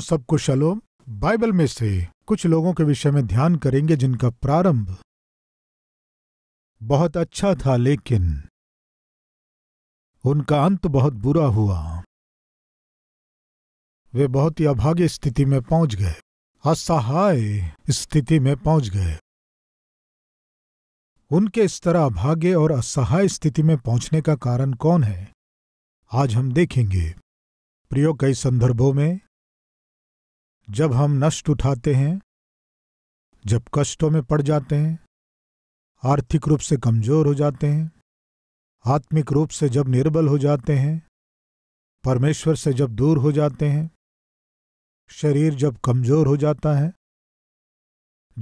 सब सबको शलोम बाइबल में से कुछ लोगों के विषय में ध्यान करेंगे जिनका प्रारंभ बहुत अच्छा था लेकिन उनका अंत बहुत बुरा हुआ वे बहुत ही अभाग्य स्थिति में पहुंच गए असहाय स्थिति में पहुंच गए उनके इस तरह अभाग्य और असहाय स्थिति में पहुंचने का कारण कौन है आज हम देखेंगे प्रियो कई संदर्भों में जब हम नष्ट उठाते हैं जब कष्टों में पड़ जाते हैं आर्थिक रूप से कमजोर हो जाते हैं आत्मिक रूप से जब निर्बल हो जाते हैं परमेश्वर से जब दूर हो जाते हैं शरीर जब कमजोर हो जाता है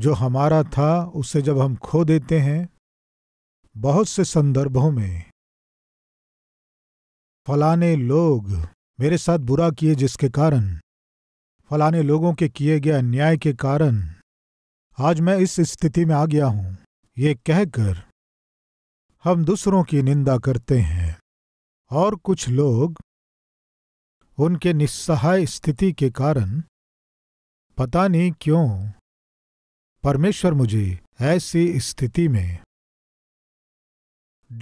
जो हमारा था उसे जब हम खो देते हैं बहुत से संदर्भों में फलाने लोग मेरे साथ बुरा किए जिसके कारण फलाने लोगों के किए गए अन्याय के कारण आज मैं इस स्थिति में आ गया हूं ये कहकर हम दूसरों की निंदा करते हैं और कुछ लोग उनके निस्सहाय स्थिति के कारण पता नहीं क्यों परमेश्वर मुझे ऐसी स्थिति में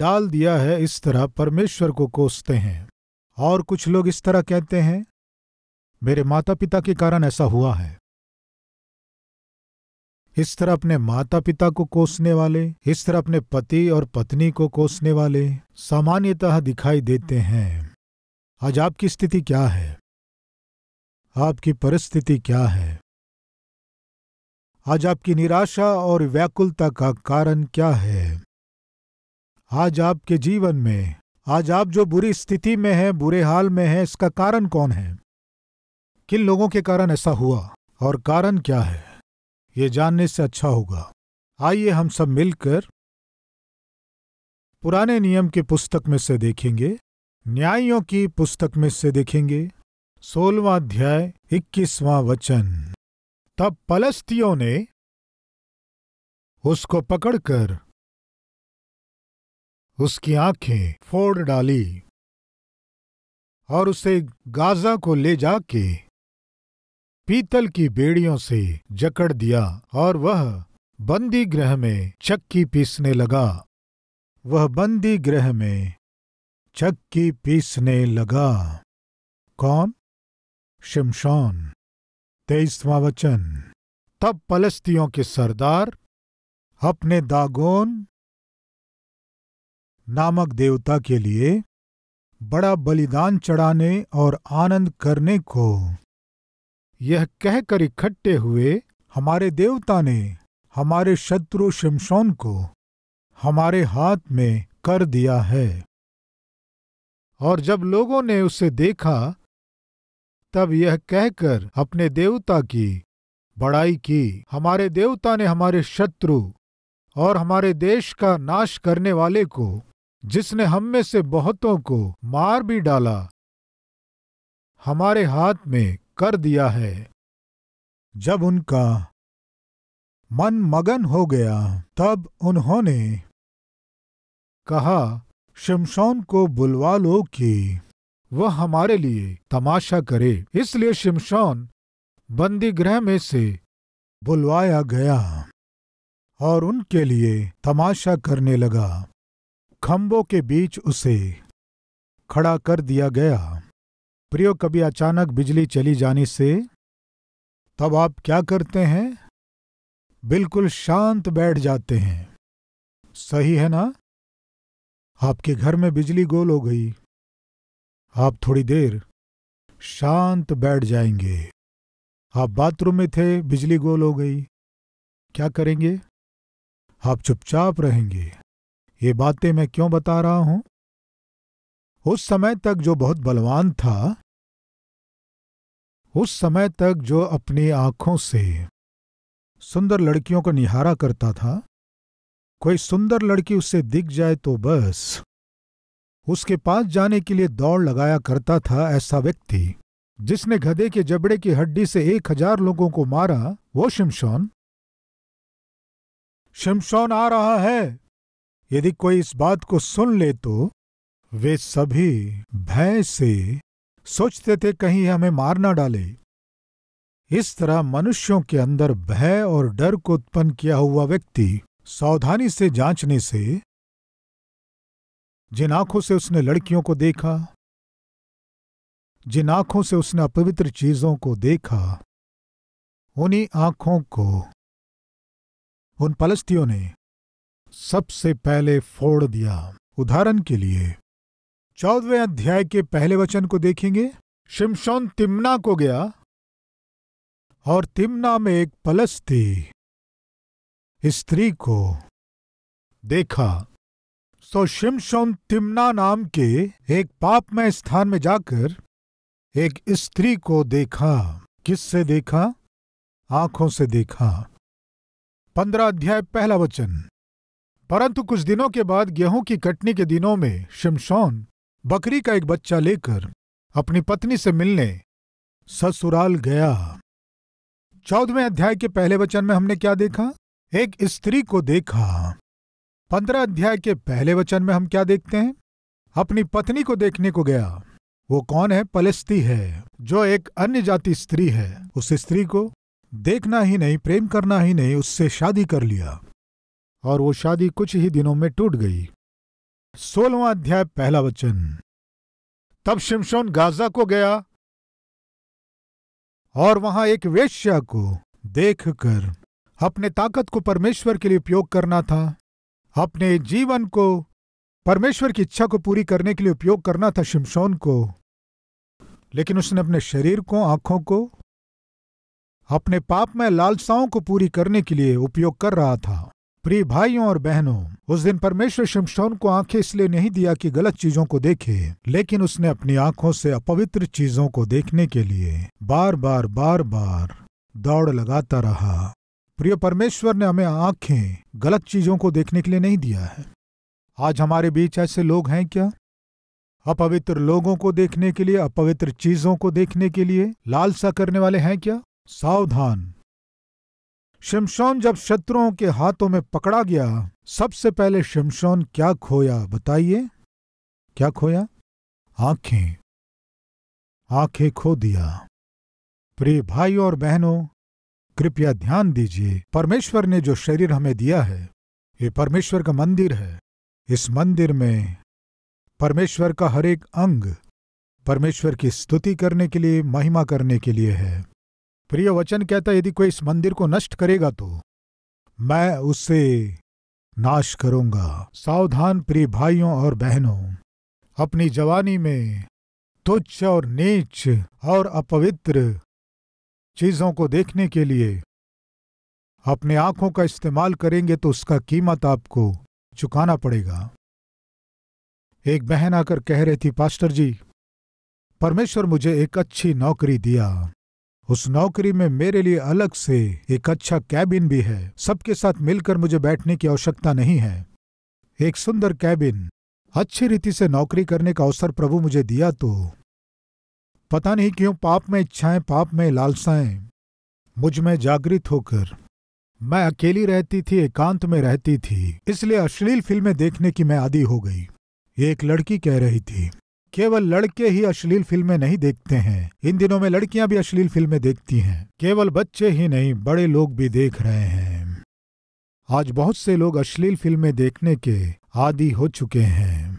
डाल दिया है इस तरह परमेश्वर को कोसते हैं और कुछ लोग इस तरह कहते हैं मेरे माता पिता के कारण ऐसा हुआ है इस तरह अपने माता पिता को कोसने वाले इस तरह अपने पति और पत्नी को कोसने वाले सामान्यतः दिखाई देते हैं आज आपकी स्थिति क्या है आपकी परिस्थिति क्या है आज आपकी निराशा और व्याकुलता का कारण क्या है आज आपके जीवन में आज आप जो बुरी स्थिति में हैं बुरे हाल में हैं इसका कारण कौन है किन लोगों के कारण ऐसा हुआ और कारण क्या है ये जानने से अच्छा होगा आइए हम सब मिलकर पुराने नियम की पुस्तक में से देखेंगे न्यायों की पुस्तक में से देखेंगे सोलवा अध्याय इक्कीसवां वचन तब पलस्तियों ने उसको पकड़कर उसकी आंखें फोड़ डाली और उसे गाजा को ले जाके पीतल की बेड़ियों से जकड़ दिया और वह बंदी गृह में चक्की पीसने लगा वह बंदी गृह में चक्की पीसने लगा कौन शमशौन तेईसवा वचन तब पलस्तियों के सरदार अपने दागोन नामक देवता के लिए बड़ा बलिदान चढ़ाने और आनंद करने को यह कहकर इकट्ठे हुए हमारे देवता ने हमारे शत्रु शमशौन को हमारे हाथ में कर दिया है और जब लोगों ने उसे देखा तब यह कहकर अपने देवता की बड़ाई की हमारे देवता ने हमारे शत्रु और हमारे देश का नाश करने वाले को जिसने हम में से बहुतों को मार भी डाला हमारे हाथ में कर दिया है जब उनका मन मगन हो गया तब उन्होंने कहा शिमशोन को बुलवा लो कि वह हमारे लिए तमाशा करे इसलिए शमशौन बंदीगृह में से बुलवाया गया और उनके लिए तमाशा करने लगा खम्बों के बीच उसे खड़ा कर दिया गया प्रियो कभी अचानक बिजली चली जाने से तब आप क्या करते हैं बिल्कुल शांत बैठ जाते हैं सही है ना आपके घर में बिजली गोल हो गई आप थोड़ी देर शांत बैठ जाएंगे आप बाथरूम में थे बिजली गोल हो गई क्या करेंगे आप चुपचाप रहेंगे ये बातें मैं क्यों बता रहा हूं उस समय तक जो बहुत बलवान था उस समय तक जो अपनी आंखों से सुंदर लड़कियों को निहारा करता था कोई सुंदर लड़की उससे दिख जाए तो बस उसके पास जाने के लिए दौड़ लगाया करता था ऐसा व्यक्ति जिसने गधे के जबड़े की हड्डी से एक हजार लोगों को मारा वो शिमशौन शिमशौन आ रहा है यदि कोई इस बात को सुन ले तो वे सभी भय से सोचते थे कहीं हमें मार ना डाले इस तरह मनुष्यों के अंदर भय और डर को उत्पन्न किया हुआ व्यक्ति सावधानी से जांचने से जिन आंखों से उसने लड़कियों को देखा जिन आंखों से उसने अपवित्र चीजों को देखा उन्हीं आंखों को उन पलस्तियों ने सबसे पहले फोड़ दिया उदाहरण के लिए चौदवे अध्याय के पहले वचन को देखेंगे शिमशोन तिमना को गया और तिमना में एक पलस थी स्त्री को देखा सो शिमशोन तिमना नाम के एक पापमय स्थान में जाकर एक स्त्री को देखा किससे देखा आंखों से देखा पंद्रह अध्याय पहला वचन परंतु कुछ दिनों के बाद गेहूं की कटनी के दिनों में शिमशोन बकरी का एक बच्चा लेकर अपनी पत्नी से मिलने ससुराल गया चौदहवें अध्याय के पहले वचन में हमने क्या देखा एक स्त्री को देखा पंद्रह अध्याय के पहले वचन में हम क्या देखते हैं अपनी पत्नी को देखने को गया वो कौन है पलस्ती है जो एक अन्य जाति स्त्री है उस स्त्री को देखना ही नहीं प्रेम करना ही नहीं उससे शादी कर लिया और वो शादी कुछ ही दिनों में टूट गई सोलवा अध्याय पहला वचन तब शिमशोन गाजा को गया और वहां एक वेश्या को देखकर अपने ताकत को परमेश्वर के लिए उपयोग करना था अपने जीवन को परमेश्वर की इच्छा को पूरी करने के लिए उपयोग करना था शिमशोन को लेकिन उसने अपने शरीर को आंखों को अपने पाप में लालसाओं को पूरी करने के लिए उपयोग कर रहा था प्रिय भाइयों और बहनों उस दिन परमेश्वर शमशौन को आंखें इसलिए नहीं दिया कि गलत चीजों को देखे लेकिन उसने अपनी आंखों से अपवित्र चीजों को देखने के लिए बार बार बार बार दौड़ लगाता रहा प्रिय परमेश्वर ने हमें आंखें गलत चीजों को देखने के लिए नहीं दिया है आज हमारे बीच ऐसे लोग हैं क्या अपवित्र लोगों को देखने के लिए अपवित्र चीजों को देखने के लिए लालसा करने वाले हैं क्या सावधान शमशौन जब शत्रुओं के हाथों में पकड़ा गया सबसे पहले शमशौन क्या खोया बताइए क्या खोया आंखें आंखें खो दिया प्रिय भाई और बहनों कृपया ध्यान दीजिए परमेश्वर ने जो शरीर हमें दिया है ये परमेश्वर का मंदिर है इस मंदिर में परमेश्वर का हर एक अंग परमेश्वर की स्तुति करने के लिए महिमा करने के लिए है प्रिय वचन कहता है यदि कोई इस मंदिर को नष्ट करेगा तो मैं उससे नाश करूंगा सावधान प्रिय भाइयों और बहनों अपनी जवानी में तुच्छ और नीच और अपवित्र चीजों को देखने के लिए अपने आंखों का इस्तेमाल करेंगे तो उसका कीमत आपको चुकाना पड़ेगा एक बहन आकर कह रही थी पास्टर जी परमेश्वर मुझे एक अच्छी नौकरी दिया उस नौकरी में मेरे लिए अलग से एक अच्छा कैबिन भी है सबके साथ मिलकर मुझे बैठने की आवश्यकता नहीं है एक सुंदर कैबिन अच्छी रीति से नौकरी करने का अवसर प्रभु मुझे दिया तो पता नहीं क्यों पाप में इच्छाएं पाप में लालसाएं मुझ में जागृत होकर मैं अकेली रहती थी एकांत में रहती थी इसलिए अश्लील फिल्में देखने की मैं आदि हो गई एक लड़की कह रही थी केवल लड़के ही अश्लील फिल्में नहीं देखते हैं इन दिनों में लड़कियां भी अश्लील फिल्में देखती हैं केवल बच्चे ही नहीं बड़े लोग भी देख रहे हैं आज बहुत से लोग अश्लील फिल्में देखने के आदि हो चुके हैं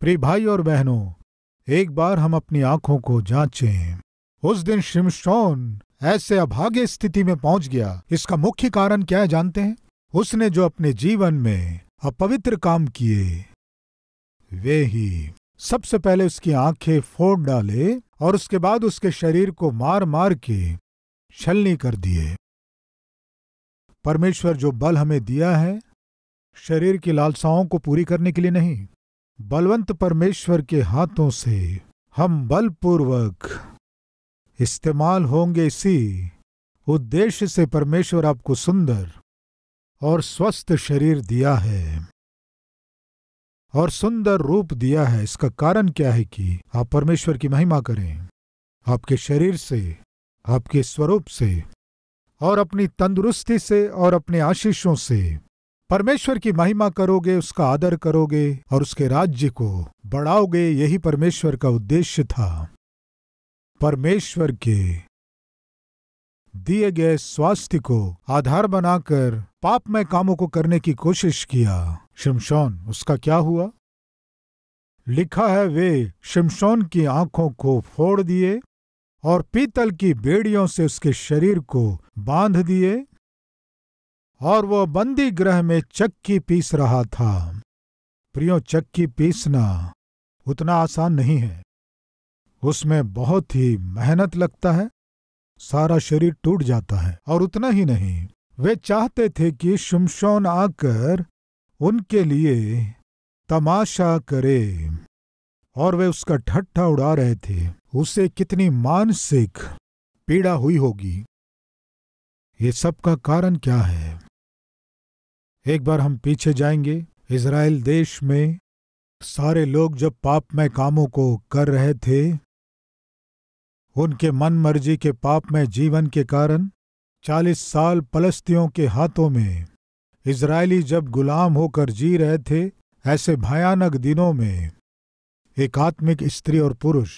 प्रिय भाई और बहनों एक बार हम अपनी आंखों को जांचें उस दिन शिमशोन ऐसे अभाग्य स्थिति में पहुंच गया इसका मुख्य कारण क्या है जानते हैं उसने जो अपने जीवन में अपवित्र काम किए वे ही सबसे पहले उसकी आंखें फोड़ डाले और उसके बाद उसके शरीर को मार मार के छलनी कर दिए परमेश्वर जो बल हमें दिया है शरीर की लालसाओं को पूरी करने के लिए नहीं बलवंत परमेश्वर के हाथों से हम बलपूर्वक इस्तेमाल होंगे इसी उद्देश्य से परमेश्वर आपको सुंदर और स्वस्थ शरीर दिया है और सुंदर रूप दिया है इसका कारण क्या है कि आप परमेश्वर की महिमा करें आपके शरीर से आपके स्वरूप से और अपनी तंदुरुस्ती से और अपने आशीषों से परमेश्वर की महिमा करोगे उसका आदर करोगे और उसके राज्य को बढ़ाओगे यही परमेश्वर का उद्देश्य था परमेश्वर के दिए गए स्वास्थ्य को आधार बनाकर पापमय कामों को करने की कोशिश किया शिमशोन उसका क्या हुआ लिखा है वे शिमशोन की आंखों को फोड़ दिए और पीतल की बेड़ियों से उसके शरीर को बांध दिए और वह बंदी ग्रह में चक्की पीस रहा था प्रियो चक्की पीसना उतना आसान नहीं है उसमें बहुत ही मेहनत लगता है सारा शरीर टूट जाता है और उतना ही नहीं वे चाहते थे कि शमशौन आकर उनके लिए तमाशा करे और वे उसका ठट्ठा उड़ा रहे थे उसे कितनी मानसिक पीड़ा हुई होगी ये सब का कारण क्या है एक बार हम पीछे जाएंगे इसराइल देश में सारे लोग जब पापमय कामों को कर रहे थे उनके मन मर्जी के पापमय जीवन के कारण चालीस साल पलस्तियों के हाथों में इसराइली जब गुलाम होकर जी रहे थे ऐसे भयानक दिनों में एक आत्मिक स्त्री और पुरुष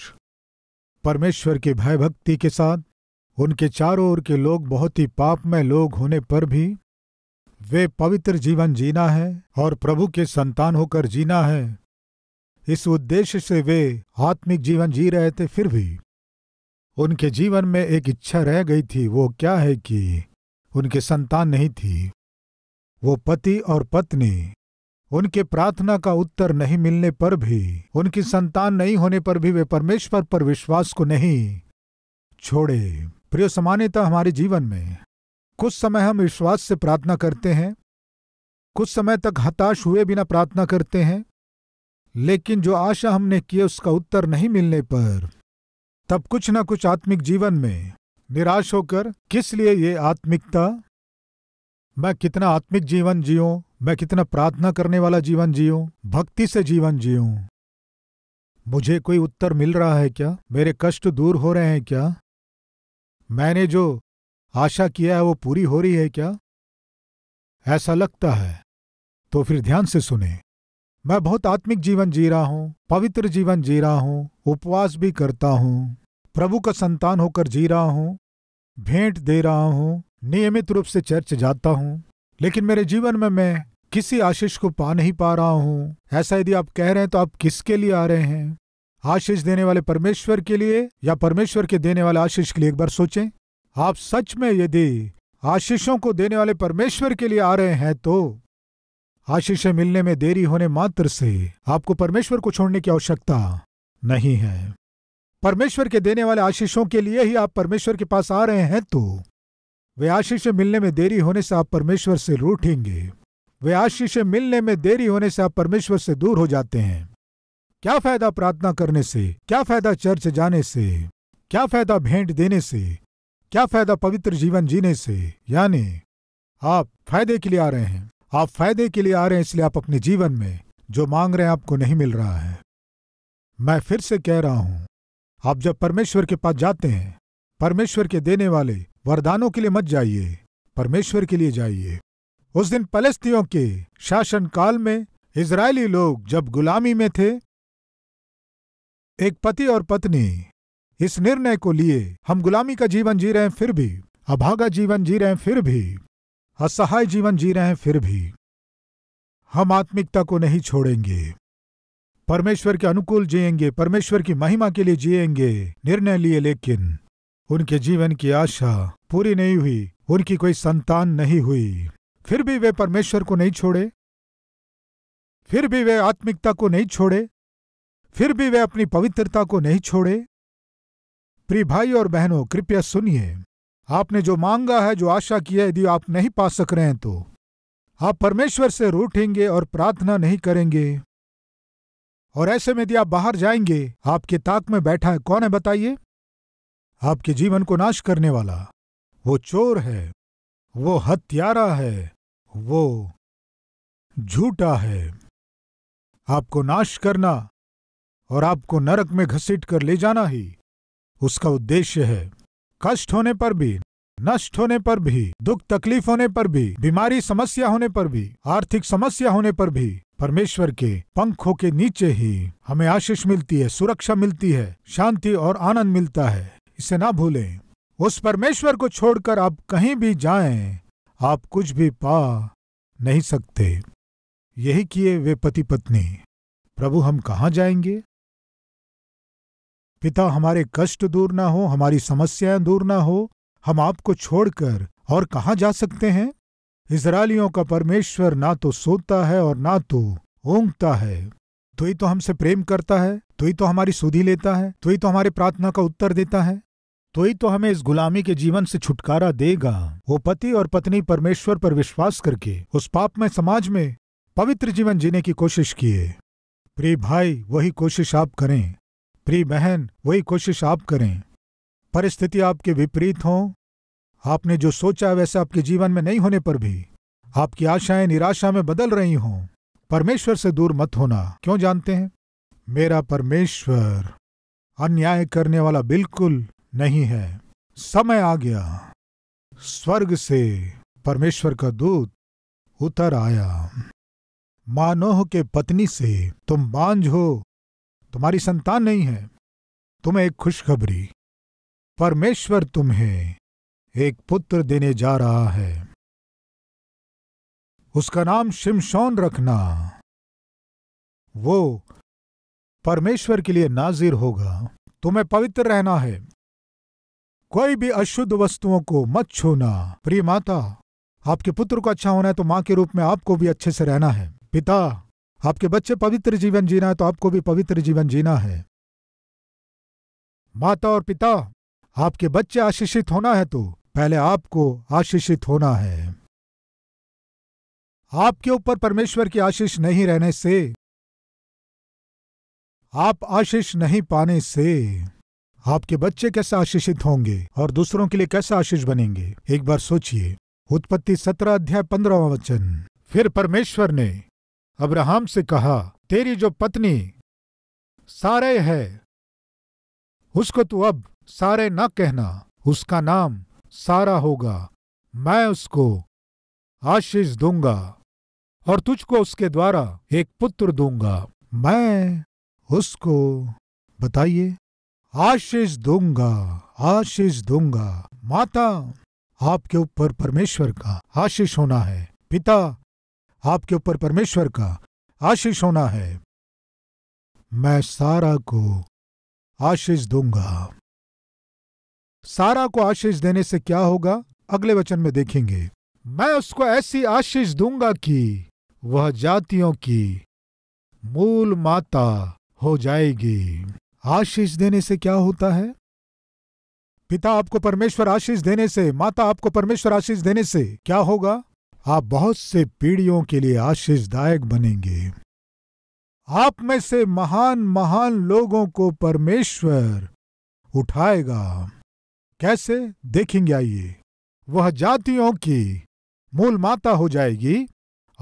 परमेश्वर की भयभक्ति के साथ उनके चारों ओर के लोग बहुत ही पापमय लोग होने पर भी वे पवित्र जीवन जीना है और प्रभु के संतान होकर जीना है इस उद्देश्य से वे आत्मिक जीवन जी रहे थे फिर भी उनके जीवन में एक इच्छा रह गई थी वो क्या है कि उनके संतान नहीं थी वो पति और पत्नी उनके प्रार्थना का उत्तर नहीं मिलने पर भी उनकी संतान नहीं होने पर भी वे परमेश्वर पर विश्वास को नहीं छोड़े प्रिय सामान्यतः हमारे जीवन में कुछ समय हम विश्वास से प्रार्थना करते हैं कुछ समय तक हताश हुए बिना प्रार्थना करते हैं लेकिन जो आशा हमने की उसका उत्तर नहीं मिलने पर तब कुछ ना कुछ आत्मिक जीवन में निराश होकर किस लिए ये आत्मिकता मैं कितना आत्मिक जीवन जियो मैं कितना प्रार्थना करने वाला जीवन जियो भक्ति से जीवन जियो मुझे कोई उत्तर मिल रहा है क्या मेरे कष्ट दूर हो रहे हैं क्या मैंने जो आशा किया है वो पूरी हो रही है क्या ऐसा लगता है तो फिर ध्यान से सुने मैं बहुत आत्मिक जीवन जी रहा हूं पवित्र जीवन जी रहा हूं उपवास भी करता हूं प्रभु का संतान होकर जी रहा हूँ भेंट दे रहा हूँ नियमित रूप से चर्च जाता हूँ लेकिन मेरे जीवन में मैं किसी आशीष को पा नहीं पा रहा हूँ ऐसा यदि आप कह रहे हैं तो आप किसके लिए आ रहे हैं आशीष देने वाले परमेश्वर के लिए या परमेश्वर के देने वाले आशीष के लिए एक बार सोचें आप सच में यदि आशीषों को देने वाले परमेश्वर के लिए आ रहे हैं तो आशीषें मिलने में देरी होने मात्र से आपको परमेश्वर को छोड़ने की आवश्यकता नहीं है परमेश्वर के देने वाले आशीषों के लिए ही आप परमेश्वर के पास आ रहे हैं तो वे आशीष मिलने में देरी होने से आप परमेश्वर से रूठेंगे वे आशीष मिलने में देरी होने से आप परमेश्वर से दूर हो जाते हैं क्या फायदा प्रार्थना करने से क्या फायदा चर्च जाने से क्या फायदा भेंट देने से क्या फायदा पवित्र जीवन जीने से यानी आप फायदे के लिए आ रहे हैं आप फायदे के लिए आ रहे हैं इसलिए आप अपने जीवन में जो मांग रहे हैं आपको नहीं मिल रहा है मैं फिर से कह रहा हूं आप जब परमेश्वर के पास जाते हैं परमेश्वर के देने वाले वरदानों के लिए मत जाइए परमेश्वर के लिए जाइए उस दिन पलस्तियों के शासनकाल में इसराइली लोग जब गुलामी में थे एक पति और पत्नी इस निर्णय को लिए हम गुलामी का जीवन जी रहे हैं फिर भी अभागा जीवन जी रहे हैं फिर भी असहाय जीवन जी रहे हैं फिर भी हम आत्मिकता को नहीं छोड़ेंगे परमेश्वर के अनुकूल जिएंगे परमेश्वर की महिमा के लिए जिएंगे निर्णय लिए लेकिन उनके जीवन की आशा पूरी नहीं हुई उनकी कोई संतान नहीं हुई फिर भी वे परमेश्वर को नहीं छोड़े फिर भी वे आत्मिकता को नहीं छोड़े फिर भी वे अपनी पवित्रता को नहीं छोड़े प्रिय भाई और बहनों कृपया सुनिए आपने जो मांगा है जो आशा किया यदि आप नहीं पा सक रहे हैं तो आप परमेश्वर से रूठेंगे और प्रार्थना नहीं करेंगे और ऐसे में यदि आप बाहर जाएंगे आपके ताक में बैठा है कौन है बताइए आपके जीवन को नाश करने वाला वो चोर है वो हत्यारा है वो झूठा है आपको नाश करना और आपको नरक में घसीट कर ले जाना ही उसका उद्देश्य है कष्ट होने पर भी नष्ट होने पर भी दुख तकलीफ होने पर भी बीमारी समस्या होने पर भी आर्थिक समस्या होने पर भी परमेश्वर के पंखों के नीचे ही हमें आशीष मिलती है सुरक्षा मिलती है शांति और आनंद मिलता है इसे ना भूलें उस परमेश्वर को छोड़कर आप कहीं भी जाएं आप कुछ भी पा नहीं सकते यही किए वे पति पत्नी प्रभु हम कहाँ जाएंगे पिता हमारे कष्ट दूर ना हो हमारी समस्याएं दूर ना हो हम आपको छोड़कर और कहाँ जा सकते हैं इसराइलियों का परमेश्वर ना तो सोता है और ना तो ओंगता है तो ही तो हमसे प्रेम करता है तो ही तो हमारी सुधी लेता है तो ही तो हमारी प्रार्थना का उत्तर देता है तो ही तो हमें इस गुलामी के जीवन से छुटकारा देगा वो पति और पत्नी परमेश्वर पर विश्वास करके उस पापमय समाज में पवित्र जीवन जीने की कोशिश किए प्रिय भाई वही कोशिश आप करें प्रिय बहन वही कोशिश आप करें परिस्थिति आपके विपरीत हो आपने जो सोचा वैसा आपके जीवन में नहीं होने पर भी आपकी आशाएं निराशा में बदल रही हों परमेश्वर से दूर मत होना क्यों जानते हैं मेरा परमेश्वर अन्याय करने वाला बिल्कुल नहीं है समय आ गया स्वर्ग से परमेश्वर का दूत उतर आया मानोह के पत्नी से तुम बांझ हो तुम्हारी संतान नहीं है तुम्हें एक खुशखबरी परमेश्वर तुम्हें एक पुत्र देने जा रहा है उसका नाम शिमशौन रखना वो परमेश्वर के लिए नाजिर होगा तुम्हें पवित्र रहना है कोई भी अशुद्ध वस्तुओं को मत छूना प्रिय माता आपके पुत्र को अच्छा होना है तो मां के रूप में आपको भी अच्छे से रहना है पिता आपके बच्चे पवित्र जीवन जीना है तो आपको भी पवित्र जीवन जीना है माता और पिता आपके बच्चे आशीषित होना है तो पहले आपको आशीषित होना है आपके ऊपर परमेश्वर की आशीष नहीं रहने से आप आशीष नहीं पाने से आपके बच्चे कैसे आशीषित होंगे और दूसरों के लिए कैसे आशीष बनेंगे एक बार सोचिए उत्पत्ति सत्रह अध्याय पंद्रहवा वचन फिर परमेश्वर ने अब्राहम से कहा तेरी जो पत्नी सारे है उसको तू अब सारे न कहना उसका नाम सारा होगा मैं उसको आशीष दूंगा और तुझको उसके द्वारा एक पुत्र दूंगा मैं उसको बताइए आशीष दूंगा आशीष दूंगा माता आपके ऊपर परमेश्वर का आशीष होना है पिता आपके ऊपर परमेश्वर का आशीष होना है मैं सारा को आशीष दूंगा सारा को आशीष देने से क्या होगा अगले वचन में देखेंगे मैं उसको ऐसी आशीष दूंगा कि वह जातियों की मूल माता हो जाएगी आशीष देने से क्या होता है पिता आपको परमेश्वर आशीष देने से माता आपको परमेश्वर आशीष देने से क्या होगा आप बहुत से पीढ़ियों के लिए आशीषदायक बनेंगे आप में से महान महान लोगों को परमेश्वर उठाएगा कैसे देखेंगे आइए वह जातियों की मूल माता हो जाएगी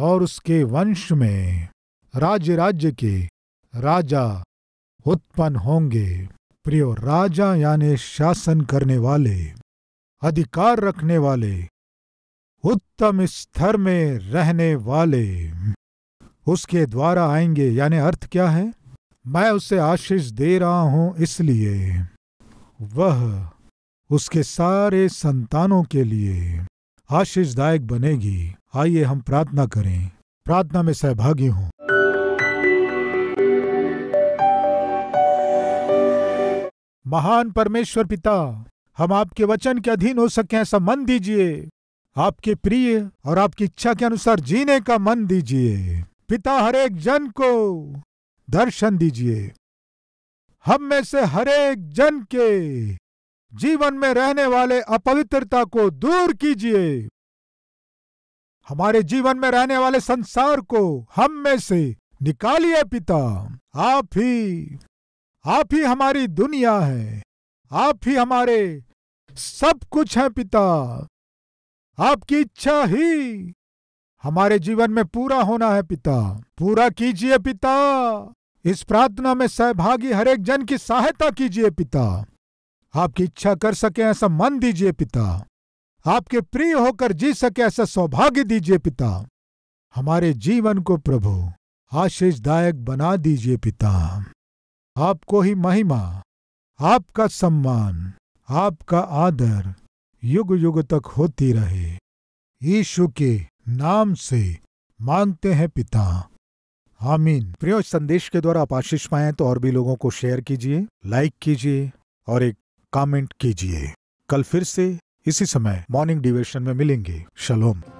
और उसके वंश में राज्य राज्य के राजा उत्पन्न होंगे प्रियो राजा यानी शासन करने वाले अधिकार रखने वाले उत्तम स्तर में रहने वाले उसके द्वारा आएंगे यानी अर्थ क्या है मैं उसे आशीष दे रहा हूं इसलिए वह उसके सारे संतानों के लिए आशीषदायक बनेगी आइए हम प्रार्थना करें प्रार्थना में सहभागी हों महान परमेश्वर पिता हम आपके वचन के अधीन हो सके ऐसा मन दीजिए आपके प्रिय और आपकी इच्छा के अनुसार जीने का मन दीजिए पिता हर एक जन को दर्शन दीजिए हम में से हर एक जन के जीवन में रहने वाले अपवित्रता को दूर कीजिए हमारे जीवन में रहने वाले संसार को हम में से निकालिए पिता आप ही आप ही हमारी दुनिया है आप ही हमारे सब कुछ है पिता आपकी इच्छा ही हमारे जीवन में पूरा होना है पिता पूरा कीजिए पिता इस प्रार्थना में सहभागी हरेक जन की सहायता कीजिए पिता आपकी इच्छा कर सके ऐसा मन दीजिए पिता आपके प्रिय होकर जी सके ऐसा सौभाग्य दीजिए पिता हमारे जीवन को प्रभु आशीषदायक बना दीजिए पिता आपको ही महिमा आपका सम्मान आपका आदर युग युग तक होती रहे ईशु के नाम से मांगते हैं पिता आमीन प्रियो संदेश के द्वारा आप आशीष पाए तो और भी लोगों को शेयर कीजिए लाइक कीजिए और एक कमेंट कीजिए कल फिर से इसी समय मॉर्निंग डिवेशन में मिलेंगे शलोम